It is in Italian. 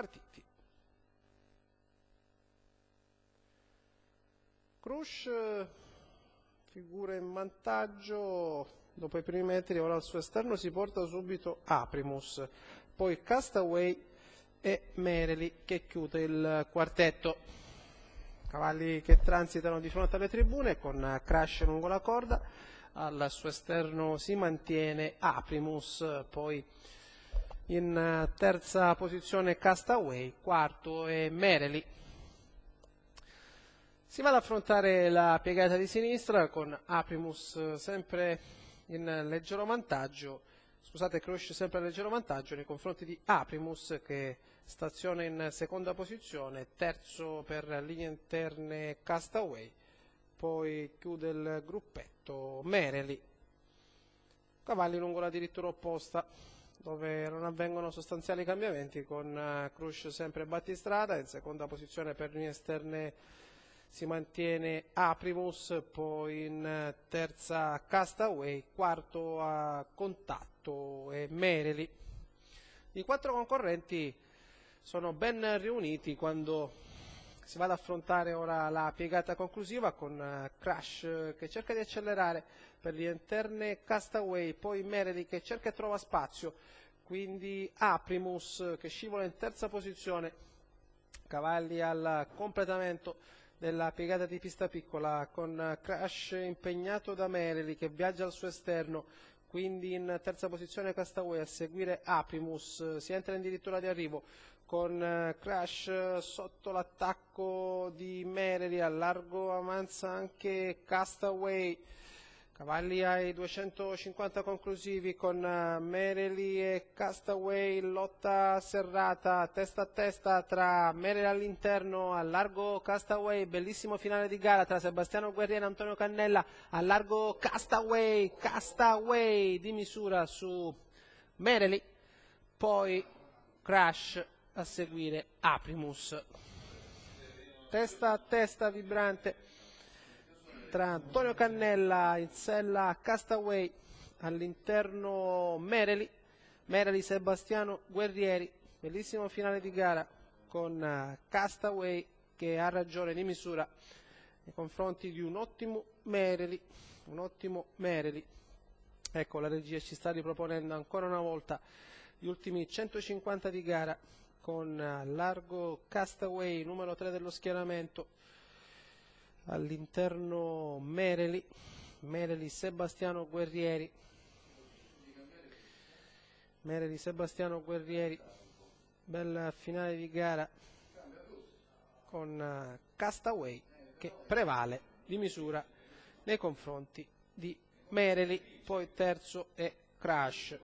partiti. Crush figura in vantaggio dopo i primi metri ora al suo esterno si porta subito Aprimus poi Castaway e Merely che chiude il quartetto cavalli che transitano di fronte alle tribune con crash lungo la corda al suo esterno si mantiene Aprimus poi in eh, terza posizione Castaway, quarto è Merely. Si va ad affrontare la piegata di sinistra con Aprimus eh, sempre in leggero vantaggio, scusate Crush sempre in leggero vantaggio nei confronti di Aprimus che staziona in seconda posizione, terzo per linee interne Castaway, poi chiude il gruppetto Merely. Cavalli lungo la dirittura opposta dove non avvengono sostanziali cambiamenti con eh, Crush sempre battistrada, in seconda posizione per linee esterne si mantiene Aprivus poi in eh, terza Castaway, quarto a Contatto e Mereli. I quattro concorrenti sono ben riuniti quando si va ad affrontare ora la piegata conclusiva con eh, Crash eh, che cerca di accelerare per le interne Castaway, poi Merely che cerca e trova spazio, quindi Aprimus eh, che scivola in terza posizione, cavalli al completamento della piegata di pista piccola con Crash impegnato da Merely che viaggia al suo esterno quindi in terza posizione Castaway, a seguire Aprimus, si entra in dirittura di arrivo con eh, Crash sotto l'attacco di Mereri, a largo avanza anche Castaway, Cavalli ai 250 conclusivi con eh, Merely e Castaway, lotta serrata, testa a testa tra Merely all'interno, al largo Castaway, bellissimo finale di gara tra Sebastiano Guerrieri e Antonio Cannella, al largo Castaway, Castaway di misura su Merely, poi Crash a seguire Aprimus. Testa a testa vibrante tra Antonio Cannella in sella Castaway all'interno Mereli Mereli Sebastiano Guerrieri bellissimo finale di gara con eh, Castaway che ha ragione di misura nei confronti di un ottimo Mereli un ottimo Mereli ecco la regia ci sta riproponendo ancora una volta gli ultimi 150 di gara con eh, largo Castaway numero 3 dello schieramento all'interno Mereli, Mereli Sebastiano Guerrieri, Mereli Sebastiano Guerrieri, bella finale di gara con eh, Castaway che prevale di misura nei confronti di Mereli, poi terzo è Crash.